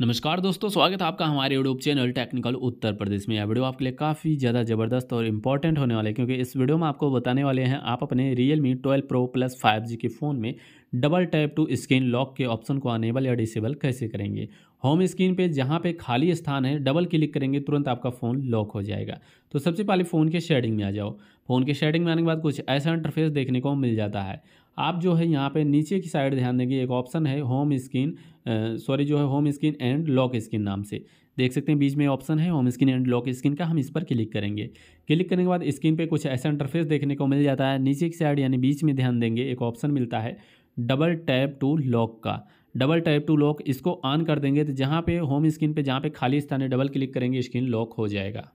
नमस्कार दोस्तों स्वागत है आपका हमारे YouTube channel technical Uttar Pradesh में यह वीडियो आपके लिए काफ़ी ज़्यादा ज़बरदस्त और इम्पॉर्टेंट होने वाले क्योंकि इस वीडियो में आपको बताने वाले हैं आप अपने Realme twelve pro plus five G के फ़ोन में double tap to screen lock के ऑप्शन को अनेबल या डिसेबल कैसे करेंगे होम स्क्रीन पर जहाँ पर खाली स्थान है डबल क्लिक करेंगे तुरंत आपका फ़ोन लॉक हो जाएगा तो सबसे पहले फ़ोन के शेडिंग में आ जाओ फ़ोन के शेडिंग में आने के बाद कुछ ऐसा इंटरफेस देखने को मिल जाता है आप जो है यहाँ पे नीचे की साइड ध्यान देंगे एक ऑप्शन है होम स्क्रीन सॉरी जो है home screen and lock screen नाम से देख सकते हैं बीच में ऑप्शन है home screen and lock screen का हम इस पर क्लिक करेंगे क्लिक करने के बाद स्क्रीन पे कुछ ऐसा इंटरफेस देखने को मिल जाता है नीचे की साइड यानी बीच में ध्यान देंगे एक ऑप्शन मिलता है डबल टैप टू लॉक का डबल टैप टू लॉक इसको ऑन कर देंगे तो जहाँ पे होम स्क्रीन पे जहाँ पे खाली स्थान है डबल क्लिक करेंगे स्क्रीन लॉक हो जाएगा